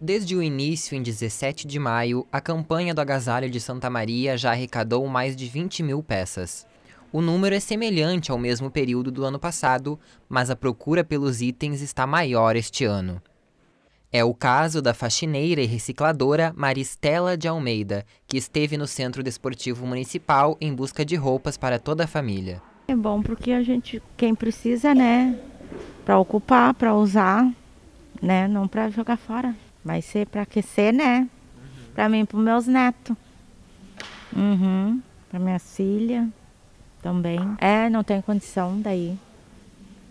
Desde o início, em 17 de maio, a campanha do agasalho de Santa Maria já arrecadou mais de 20 mil peças. O número é semelhante ao mesmo período do ano passado, mas a procura pelos itens está maior este ano. É o caso da faxineira e recicladora Maristela de Almeida, que esteve no Centro Desportivo Municipal em busca de roupas para toda a família. É bom porque a gente, quem precisa, né, para ocupar, para usar, né, não para jogar fora. Vai ser para aquecer, né? Uhum. Para mim, para meus netos. Uhum. Para minha filha também. É, não tem condição daí.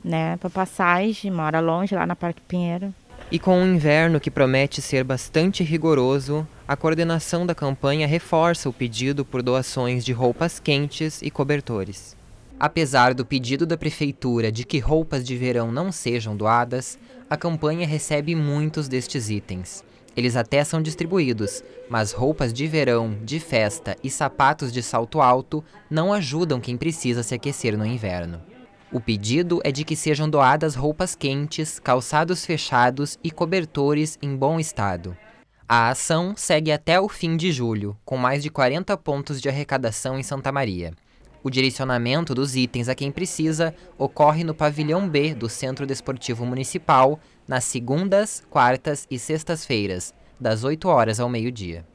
Né? Para passagem, mora longe lá na Parque Pinheiro. E com o inverno que promete ser bastante rigoroso, a coordenação da campanha reforça o pedido por doações de roupas quentes e cobertores. Apesar do pedido da prefeitura de que roupas de verão não sejam doadas, a campanha recebe muitos destes itens. Eles até são distribuídos, mas roupas de verão, de festa e sapatos de salto alto não ajudam quem precisa se aquecer no inverno. O pedido é de que sejam doadas roupas quentes, calçados fechados e cobertores em bom estado. A ação segue até o fim de julho, com mais de 40 pontos de arrecadação em Santa Maria. O direcionamento dos itens a quem precisa ocorre no pavilhão B do Centro Desportivo Municipal nas segundas, quartas e sextas-feiras, das 8 horas ao meio-dia.